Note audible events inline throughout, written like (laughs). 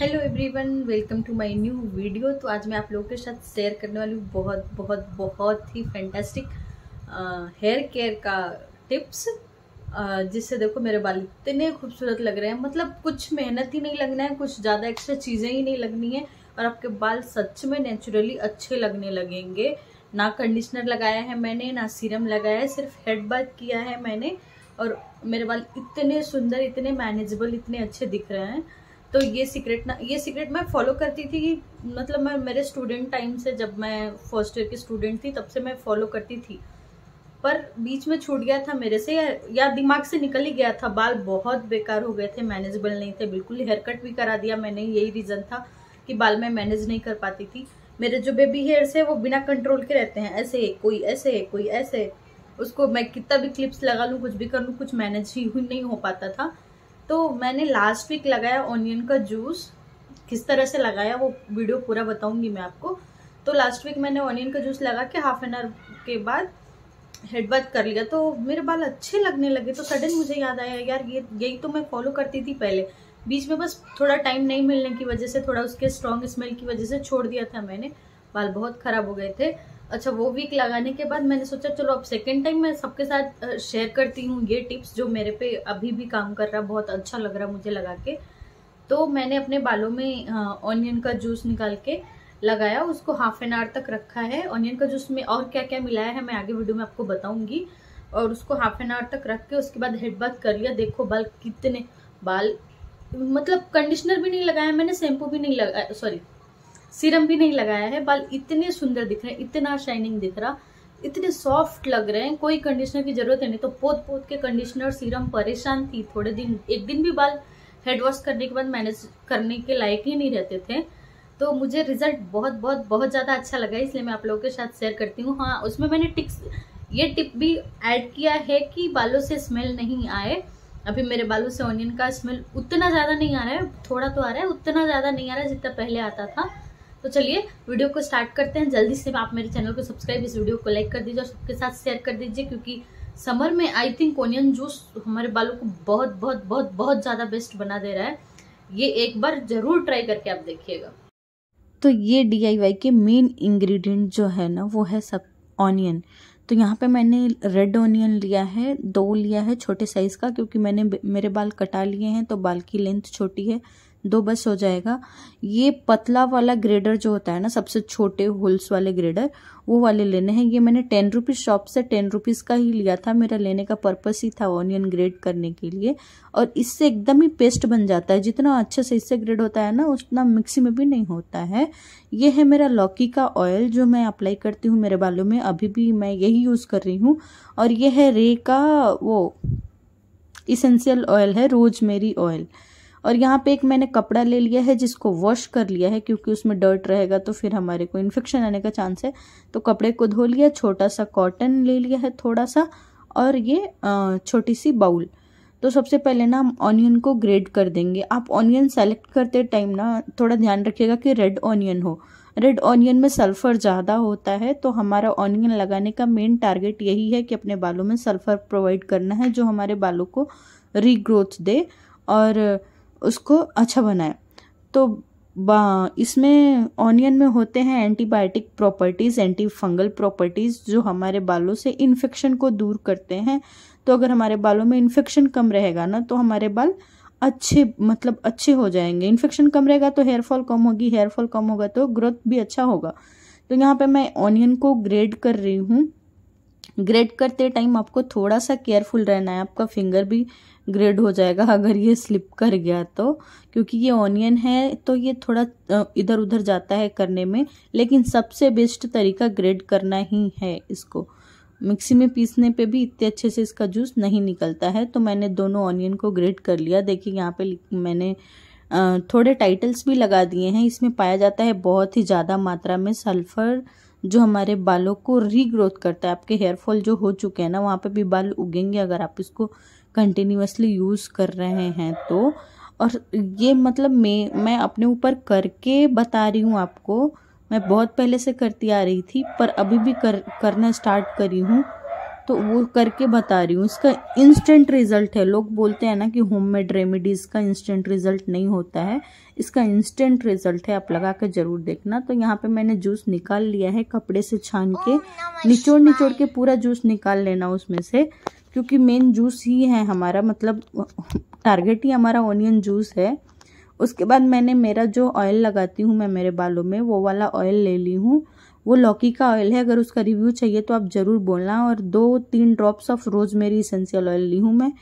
hello everyone welcome to my new video तो आज मैं आप लोगों के साथ शेयर करने वाली हूँ बहुत बहुत बहुत ही फैंटास्टिक हेयर केयर का टिप्स जिससे देखो मेरे बाल इतने खूबसूरत लग रहे हैं मतलब कुछ मेहनत ही नहीं लगना है कुछ ज़्यादा एक्स्ट्रा चीज़ें ही नहीं लगनी है और आपके बाल सच में नेचुरली अच्छे लगने लगेंगे ना कंडीशनर लगाया है मैंने ना सीरम लगाया है सिर्फ हेड बाथ किया है मैंने और मेरे बाल इतने सुंदर इतने मैनेजेबल इतने अच्छे दिख रहे हैं तो ये सीक्रेट ना ये सीक्रेट मैं फॉलो करती थी मतलब मैं मेरे स्टूडेंट टाइम से जब मैं फर्स्ट ईयर की स्टूडेंट थी तब से मैं फॉलो करती थी पर बीच में छूट गया था मेरे से या, या दिमाग से निकल ही गया था बाल बहुत बेकार हो गए थे मैनेजेबल नहीं थे बिल्कुल हेयर कट भी करा दिया मैंने यही रीज़न था कि बाल मैं मैनेज नहीं कर पाती थी मेरे जो बेबी हेयर्स है वो बिना कंट्रोल के रहते हैं ऐसे कोई ऐसे कोई ऐसे उसको मैं कितना भी क्लिप्स लगा लूँ कुछ भी कर लूँ कुछ मैनेज ही नहीं हो पाता था तो मैंने लास्ट वीक लगाया ऑनियन का जूस किस तरह से लगाया वो वीडियो पूरा बताऊंगी मैं आपको तो लास्ट वीक मैंने ऑनियन का जूस लगा के हाफ एन आवर के बाद हेड बाथ कर लिया तो मेरे बाल अच्छे लगने लगे तो सडन मुझे याद आया यार ये यही तो मैं फॉलो करती थी पहले बीच में बस थोड़ा टाइम नहीं मिलने की वजह से थोड़ा उसके स्ट्रॉन्ग स्मेल की वजह से छोड़ दिया था मैंने बाल बहुत ख़राब हो गए थे अच्छा वो वीक लगाने के बाद मैंने सोचा चलो अब सेकेंड टाइम मैं सबके साथ शेयर करती हूँ ये टिप्स जो मेरे पे अभी भी काम कर रहा बहुत अच्छा लग रहा मुझे लगा के तो मैंने अपने बालों में ऑनियन का जूस निकाल के लगाया उसको हाफ एन आवर तक रखा है ऑनियन का जूस में और क्या क्या मिलाया है मैं आगे वीडियो में आपको बताऊंगी और उसको हाफ एन आवर तक रख के उसके बाद हेड बाथ कर लिया देखो बाल कितने बाल मतलब कंडीशनर भी नहीं लगाया मैंने शैम्पू भी नहीं लगाया सॉरी सीरम भी नहीं लगाया है बाल इतने सुंदर दिख रहे हैं इतना शाइनिंग दिख रहा इतने सॉफ्ट लग रहे हैं कोई कंडीशनर की जरूरत नहीं तो पोत पोत के कंडीशनर सीरम परेशान थी थोड़े दिन एक दिन भी बाल हेड वॉश करने के बाद मैनेज करने के लायक ही नहीं रहते थे तो मुझे रिजल्ट बहुत बहुत बहुत ज़्यादा अच्छा लगा इसलिए मैं आप लोगों के साथ शेयर करती हूँ हाँ उसमें मैंने टिप्स ये टिप भी ऐड किया है कि बालों से स्मेल नहीं आए अभी मेरे बालों से ऑनियन का स्मेल उतना ज़्यादा नहीं आ रहा है थोड़ा तो आ रहा है उतना ज़्यादा नहीं आ रहा है जितना पहले आता था तो चलिए वीडियो को स्टार्ट करते हैं जल्दी से आप मेरे चैनल को सब्सक्राइब इस वीडियो को लाइक कर दीजिए और सबके साथ शेयर कर दीजिए क्योंकि समर में आई थिंक ओनियन जूस हमारे बालों को बहुत बहुत बहुत बहुत ज़्यादा बेस्ट बना दे रहा है ये एक बार ज़रूर ट्राई करके आप देखिएगा तो ये डी के मेन इंग्रेडिएंट जो है ना वो है सब ऑनियन तो यहाँ पे मैंने रेड ऑनियन लिया है दो लिया है छोटे साइज़ का क्योंकि मैंने मेरे बाल कटा लिए हैं तो बाल की लेंथ छोटी है दो बस हो जाएगा ये पतला वाला ग्रेडर जो होता है ना सबसे छोटे होल्स वाले ग्रेडर वो वाले लेने हैं ये मैंने टेन रुपीज़ शॉप से टेन रुपीज़ का ही लिया था मेरा लेने का पर्पस ही था ऑनियन ग्रेड करने के लिए और इससे एकदम ही पेस्ट बन जाता है जितना अच्छे से इससे ग्रेड होता है ना उतना मिक्सी में भी नहीं होता है ये है मेरा लौकी का ऑयल जो मैं अप्लाई करती हूँ मेरे बालों में अभी भी मैं यही यूज़ कर रही हूँ और यह है रे का वो इसेंशियल ऑयल है रोजमेरी ऑयल और यहाँ पे एक मैंने कपड़ा ले लिया है जिसको वॉश कर लिया है क्योंकि उसमें डर्ट रहेगा तो फिर हमारे को इन्फेक्शन आने का चांस है तो कपड़े को धो लिया छोटा सा कॉटन ले लिया है थोड़ा सा और ये छोटी सी बाउल तो सबसे पहले ना हम ऑनियन को ग्रेड कर देंगे आप ऑनियन सेलेक्ट करते टाइम ना थोड़ा ध्यान रखिएगा कि रेड ऑनियन हो रेड ऑनियन में सल्फ़र ज़्यादा होता है तो हमारा ऑनियन लगाने का मेन टारगेट यही है कि अपने बालों में सल्फ़र प्रोवाइड करना है जो हमारे बालों को रीग्रोथ दे और उसको अच्छा बनाए तो इसमें ऑनियन में होते हैं antibiotic properties anti fungal properties जो हमारे बालों से इन्फेक्शन को दूर करते हैं तो अगर हमारे बालों में इन्फेक्शन कम रहेगा ना तो हमारे बाल अच्छे मतलब अच्छे हो जाएंगे इन्फेक्शन कम रहेगा तो हेयर फॉल कम होगी हेयर फॉल कम होगा तो ग्रोथ भी अच्छा होगा तो यहाँ पे मैं ऑनियन को ग्रेड कर रही हूँ ग्रेड करते टाइम आपको थोड़ा सा केयरफुल रहना है आपका फिंगर भी ग्रेड हो जाएगा (laughs) अगर ये स्लिप कर गया तो क्योंकि ये ऑनियन है तो ये थोड़ा इधर उधर जाता है करने में लेकिन सबसे बेस्ट तरीका ग्रेड करना ही है इसको मिक्सी में पीसने पे भी इतने अच्छे से इसका जूस नहीं निकलता है तो मैंने दोनों ऑनियन को ग्रेड कर लिया देखिए यहाँ पे मैंने थोड़े टाइटल्स भी लगा दिए हैं इसमें पाया जाता है बहुत ही ज़्यादा मात्रा में सल्फ़र जो हमारे बालों को रीग्रोथ करता है आपके हेयर फॉल जो हो चुके हैं ना वहाँ पे भी बाल उगेंगे अगर आप इसको कंटिन्यूसली यूज़ कर रहे हैं तो और ये मतलब मैं मैं अपने ऊपर करके बता रही हूँ आपको मैं बहुत पहले से करती आ रही थी पर अभी भी कर करना स्टार्ट करी हूँ तो वो करके बता रही हूँ इसका इंस्टेंट रिजल्ट है लोग बोलते हैं ना कि होममेड रेमेडीज़ का इंस्टेंट रिजल्ट नहीं होता है इसका इंस्टेंट रिजल्ट है आप लगा के ज़रूर देखना तो यहाँ पे मैंने जूस निकाल लिया है कपड़े से छान के निचोड़ निचोड़ के पूरा जूस निकाल लेना उसमें से क्योंकि मेन जूस ही है हमारा मतलब टारगेट ही हमारा ओनियन जूस है उसके बाद मैंने मेरा जो ऑयल लगाती हूँ मैं मेरे बालों में वो वाला ऑयल ले ली हूँ वो लौकी का ऑयल है अगर उसका रिव्यू चाहिए तो आप ज़रूर बोलना और दो तीन drops of rosemary essential oil ली हूँ मैं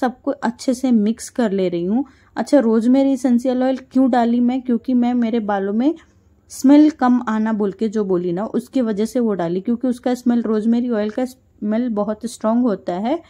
सबको अच्छे से मिक्स कर ले रही हूँ अच्छा रोजमेरी इसेंशियल ऑयल क्यों डाली मैं क्योंकि मैं मेरे बालों में स्मेल कम आना बोल के जो बोली ना उसकी वजह से वो डाली क्योंकि उसका स्मेल रोजमेरी ऑयल का स्मेल बहुत स्ट्रांग होता है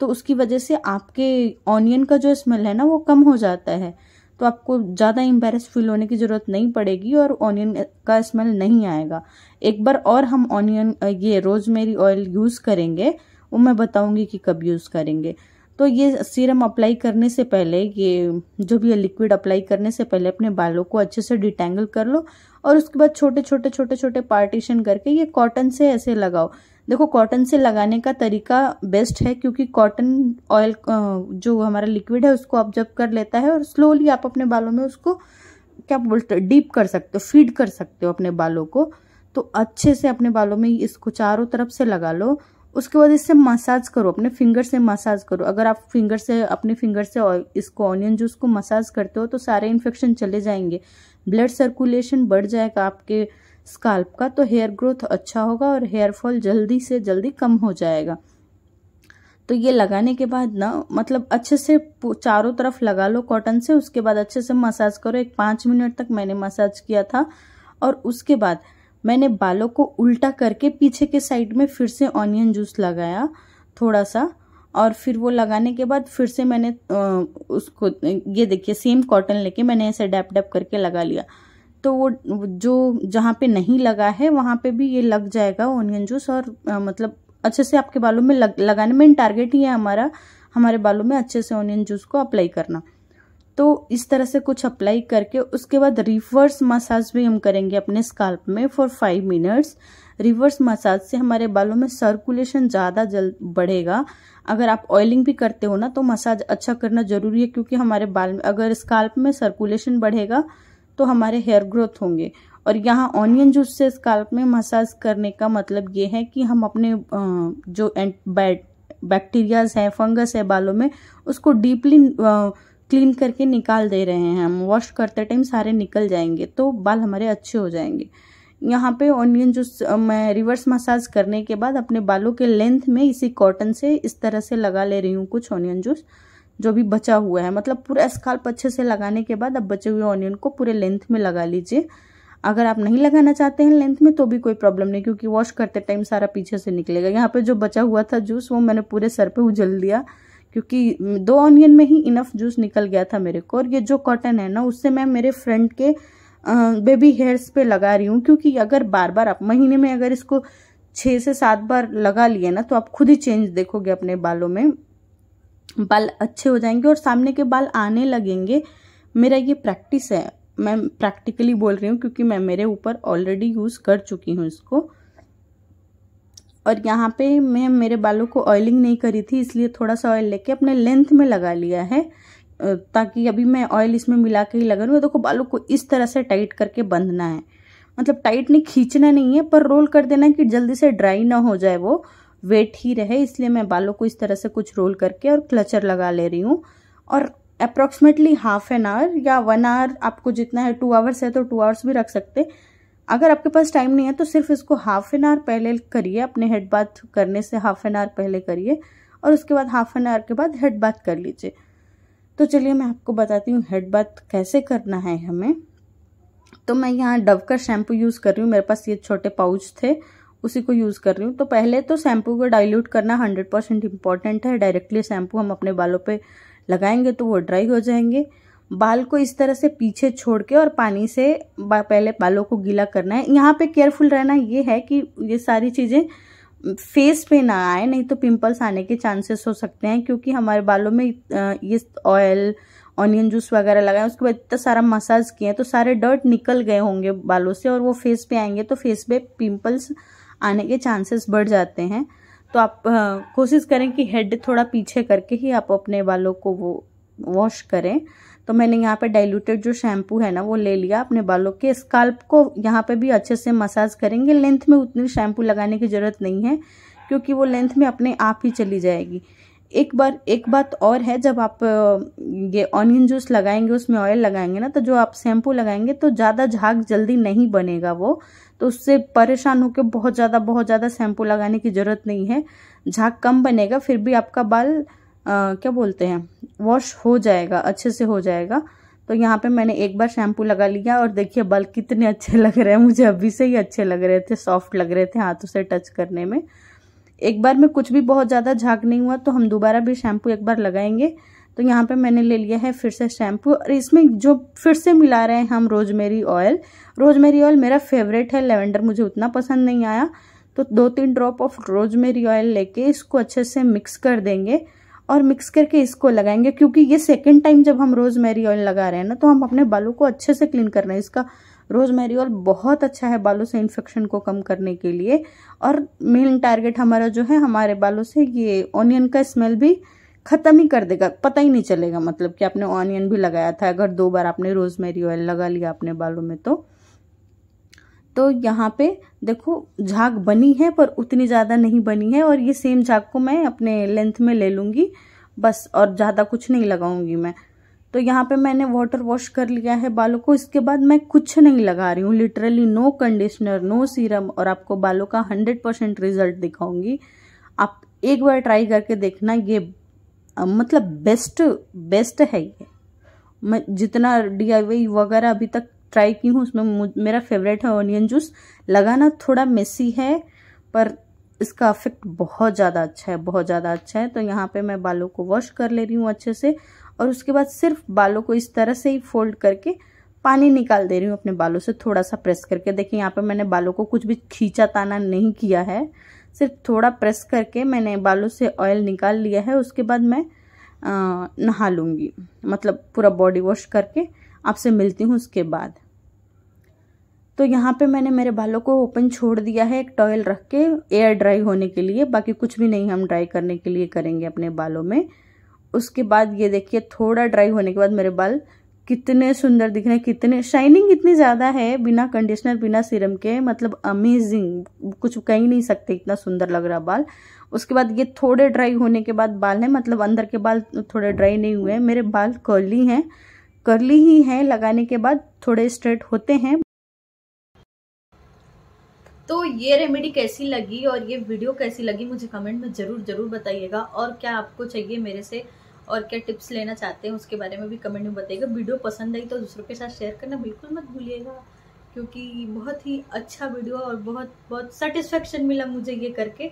तो उसकी वजह से आपके ऑनियन का जो स्मेल है ना वो कम हो जाता है तो आपको ज़्यादा एम्बेरस फील होने की ज़रूरत नहीं पड़ेगी और ऑनियन का स्मेल नहीं आएगा एक बार और हम ऑनियन ये रोज़मेरी ऑयल यूज़ करेंगे वो मैं बताऊँगी कि कब यूज़ करेंगे तो ये सीरम अप्लाई करने से पहले ये जो भी ये लिक्विड अप्लाई करने से पहले अपने बालों को अच्छे से डिटेंगल कर लो और उसके बाद छोटे छोटे छोटे छोटे पार्टीशन करके ये कॉटन से ऐसे लगाओ देखो कॉटन से लगाने का तरीका बेस्ट है क्योंकि कॉटन ऑयल जो हमारा लिक्विड है उसको ऑब्जर्व कर लेता है और स्लोली आप अपने बालों में उसको क्या बोलते डीप कर सकते हो फीड कर सकते हो अपने बालों को तो अच्छे से अपने बालों में इसको चारों तरफ से लगा लो उसके बाद इससे मसाज करो अपने फिंगर से मसाज करो अगर आप फिंगर से अपने फिंगर से इसको ऑनियन जूस को मसाज करते हो तो सारे इन्फेक्शन चले जाएंगे ब्लड सर्कुलेशन बढ़ जाएगा आपके स्काल्प का तो हेयर ग्रोथ अच्छा होगा और हेयर फॉल जल्दी से जल्दी कम हो जाएगा तो ये लगाने के बाद ना मतलब अच्छे से चारों तरफ लगा लो कॉटन से उसके बाद अच्छे से मसाज करो एक पाँच मिनट तक मैंने मसाज किया था और उसके बाद मैंने बालों को उल्टा करके पीछे के साइड में फिर से ऑनियन जूस लगाया थोड़ा सा और फिर वो लगाने के बाद फिर से मैंने उसको ये देखिए सेम कॉटन लेके मैंने ऐसे डैप डैप करके लगा लिया तो वो जो जहाँ पे नहीं लगा है वहाँ पे भी ये लग जाएगा ओनियन जूस और आ, मतलब अच्छे से आपके बालों में लग लगाने मेन टारगेट ही है हमारा हमारे बालों में अच्छे से ओनियन जूस को अप्लाई करना तो इस तरह से कुछ अप्लाई करके उसके बाद रिवर्स मसाज भी हम करेंगे अपने स्काल्प में four five minutes reverse massage से हमारे बालों में सर्कुलेशन ज़्यादा जल बढ़ेगा अगर आप ऑयलिंग भी करते हो ना तो मसाज अच्छा करना जरूरी है क्योंकि हमारे बाल में अगर स्काल्प में सर्कुलेशन बढ़ेगा तो हमारे हेयर ग्रोथ होंगे और यहाँ ऑनियन जूस से स्काल्प में मसाज करने का मतलब ये है कि हम अपने जो बैक्टीरियाज हैं फंगस है बालों में उसको डीपली क्लीन करके निकाल दे रहे हैं हम वॉश करते टाइम सारे निकल जाएंगे तो बाल हमारे अच्छे हो जाएंगे यहाँ पे ऑनियन जूस मैं रिवर्स मसाज करने के बाद अपने बालों के लेंथ में इसी कॉटन से इस तरह से लगा ले रही हूँ कुछ ऑनियन जूस जो भी बचा हुआ है मतलब पूरा स्काल्प अच्छे से लगाने के बाद अब बचे हुए ऑनियन को पूरे लेंथ में लगा लीजिए अगर आप नहीं लगाना चाहते हैं लेंथ में तो भी कोई प्रॉब्लम नहीं क्योंकि वॉश करते टाइम सारा पीछे से निकलेगा यहाँ पे जो बचा हुआ था जूस वो मैंने पूरे सर पे उजल दिया क्योंकि दो ऑनियन में ही इनफ जूस निकल गया था मेरे को और ये जो कॉटन है ना उससे मैं मेरे फ्रेंड के बेबी हेयर्स पे लगा रही हूँ क्योंकि अगर बार बार आप महीने में अगर इसको छः से सात बार लगा लिए ना तो आप खुद ही चेंज देखोगे अपने बालों में बाल अच्छे हो जाएंगे और सामने के बाल आने लगेंगे मेरा ये प्रैक्टिस है मैं प्रैक्टिकली बोल रही हूँ क्योंकि मैं मेरे ऊपर ऑलरेडी यूज़ कर चुकी हूँ इसको और यहाँ पे मैं मेरे बालों को ऑयलिंग नहीं करी थी इसलिए थोड़ा सा ऑयल लेके अपने लेंथ में लगा लिया है ताकि अभी मैं ऑयल इसमें मिला के ही लगा लूँ देखो बालों को इस तरह से टाइट करके बंधना है मतलब टाइट नहीं खींचना नहीं है पर रोल कर देना कि जल्दी से ड्राई ना हो जाए वो वेट ही रहे इसलिए मैं बालों को इस तरह से कुछ रोल करके और क्लचर लगा ले रही हूँ और अप्रॉक्सीमेटली हाफ एन आवर या वन आवर आपको जितना है टू आवर्स है तो टू आवर्स भी रख सकते अगर आपके पास टाइम नहीं है तो सिर्फ इसको हाफ एन आवर पहले करिए अपने हेड बाथ करने से हाफ एन आवर पहले करिए और उसके बाद हाफ एन आवर के बाद हेड बाथ कर लीजिए तो चलिए मैं आपको बताती हूँ हेड बाथ कैसे करना है हमें तो मैं यहाँ डव का शैम्पू यूज़ कर रही हूँ मेरे पास ये छोटे पाउच थे उसी को यूज़ कर रही हूँ तो पहले तो शैम्पू को डाइल्यूट करना हंड्रेड परसेंट इम्पॉर्टेंट है डायरेक्टली शैम्पू हम अपने बालों पे लगाएंगे तो वो ड्राई हो जाएंगे बाल को इस तरह से पीछे छोड़ के और पानी से बा, पहले बालों को गीला करना है यहाँ पे केयरफुल रहना ये है कि ये सारी चीज़ें फेस पे ना आए नहीं तो पिम्पल्स आने के चांसेस हो सकते हैं क्योंकि हमारे बालों में ये ऑयल ऑनियन जूस वगैरह लगाए उसके बाद इतना सारा मसाज किया तो सारे डर्ट निकल गए होंगे बालों से और वो फेस पे आएंगे तो फेस पे पिंपल्स आने के चांसेस बढ़ जाते हैं तो आप कोशिश करें कि हेड थोड़ा पीछे करके ही आप अपने बालों को वो वॉश करें तो मैंने यहाँ पे डाइल्यूटेड जो शैम्पू है ना वो ले लिया अपने बालों के स्काल्प को यहाँ पे भी अच्छे से मसाज करेंगे लेंथ में उतनी शैम्पू लगाने की ज़रूरत नहीं है क्योंकि वो लेंथ में अपने आप ही चली जाएगी एक बार एक बात और है जब आप ये ऑनियन जूस लगाएंगे उसमें ऑयल लगाएंगे ना तो जो आप शैम्पू लगाएंगे तो ज़्यादा झाग जल्दी नहीं बनेगा वो तो उससे परेशान होकर बहुत ज़्यादा बहुत ज़्यादा शैम्पू लगाने की ज़रूरत नहीं है झाग कम बनेगा फिर भी आपका बाल आ, क्या बोलते हैं वॉश हो जाएगा अच्छे से हो जाएगा तो यहाँ पे मैंने एक बार शैम्पू लगा लिया और देखिए बाल कितने अच्छे (laughs) लग रहे हैं मुझे अभी से ही अच्छे लग रहे थे सॉफ्ट लग रहे थे हाथों से टच करने में एक बार में कुछ भी बहुत ज़्यादा झाग नहीं हुआ तो हम दोबारा भी शैम्पू एक बार लगाएंगे तो यहाँ पे मैंने ले लिया है फिर से शैम्पू और इसमें जो फिर से मिला रहे हैं हम रोजमेरी ऑयल रोजमेरी ऑयल मेरा फेवरेट है लेवेंडर मुझे उतना पसंद नहीं आया तो दो तीन ड्रॉप ऑफ रोजमेरी ऑयल लेके इसको अच्छे से मिक्स कर देंगे और मिक्स करके इसको लगाएंगे क्योंकि ये सेकेंड टाइम जब हम रोजमेरी ऑयल लगा रहे हैं ना तो हम अपने बालों को अच्छे से क्लीन कर रहे हैं इसका रोजमेरी ऑयल बहुत अच्छा है बालों से इन्फेक्शन को कम करने के लिए और मेन टारगेट हमारा जो है हमारे बालों से ये ऑनियन का स्मेल भी ख़त्म ही कर देगा पता ही नहीं चलेगा मतलब कि आपने ऑनियन भी लगाया था अगर दो बार आपने रोजमेरी ऑयल लगा लिया अपने बालों में तो तो यहाँ पे देखो झाग बनी है पर उतनी ज़्यादा नहीं बनी है और ये सेम झाग को मैं अपने लेंथ में ले लूँगी बस और ज़्यादा कुछ नहीं लगाऊंगी मैं तो यहाँ पे मैंने वाटर वॉश कर लिया है बालों को इसके बाद मैं कुछ नहीं लगा रही हूँ literally no conditioner no serum और आपको बालों का हंड्रेड परसेंट रिजल्ट दिखाऊंगी आप एक बार ट्राई करके देखना ये मतलब बेस्ट बेस्ट है ये मैं जितना डी वगैरह अभी तक ट्राई की हूँ उसमें मेरा फेवरेट है ऑनियन जूस लगाना थोड़ा मेसी है पर इसका इफेक्ट बहुत ज़्यादा अच्छा है बहुत ज़्यादा अच्छा है तो यहाँ पे मैं बालों को वॉश कर ले रही हूँ अच्छे से और उसके बाद सिर्फ बालों को इस तरह से ही फोल्ड करके पानी निकाल दे रही हूँ अपने बालों से थोड़ा सा प्रेस करके देखिए यहाँ पे मैंने बालों को कुछ भी खींचा ताना नहीं किया है सिर्फ थोड़ा प्रेस करके मैंने बालों से ऑयल निकाल लिया है उसके बाद मैं नहा लूँगी मतलब पूरा बॉडी वॉश करके आपसे मिलती हूँ उसके बाद तो यहाँ पे मैंने मेरे बालों को ओपन छोड़ दिया है एक टॉयल रख के एयर ड्राई होने के लिए बाकी कुछ भी नहीं हम ड्राई करने के लिए करेंगे अपने बालों में उसके बाद ये देखिए थोड़ा ड्राई होने के बाद मेरे बाल कितने सुंदर दिख रहे हैं कितने शाइनिंग इतनी ज़्यादा है बिना कंडीशनर बिना सीरम के मतलब अमेजिंग कुछ कह ही नहीं सकते इतना सुंदर लग रहा बाल उसके बाद ये थोड़े ड्राई होने के बाद बाल हैं मतलब अंदर के बाल थोड़े ड्राई नहीं हुए हैं मेरे बाल कर्ली हैं कर्ली ही हैं लगाने के बाद थोड़े स्ट्रेट होते हैं तो ये रेमेडी कैसी लगी और ये वीडियो कैसी लगी मुझे कमेंट में ज़रूर ज़रूर बताइएगा और क्या आपको चाहिए मेरे से और क्या टिप्स लेना चाहते हैं उसके बारे में भी कमेंट में बताइएगा वीडियो पसंद आई तो दूसरों के साथ शेयर करना बिल्कुल मत भूलिएगा क्योंकि बहुत ही अच्छा वीडियो और बहुत बहुत सेटिस्फेक्शन मिला मुझे ये करके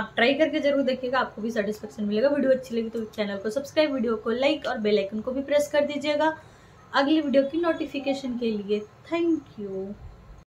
आप ट्राई करके जरूर देखिएगा आपको भी सेटिस्फेक्शन मिलेगा वीडियो अच्छी लगी तो चैनल को सब्सक्राइब वीडियो को लाइक और बेलाइकन को भी प्रेस कर दीजिएगा अगली वीडियो की नोटिफिकेशन के लिए थैंक यू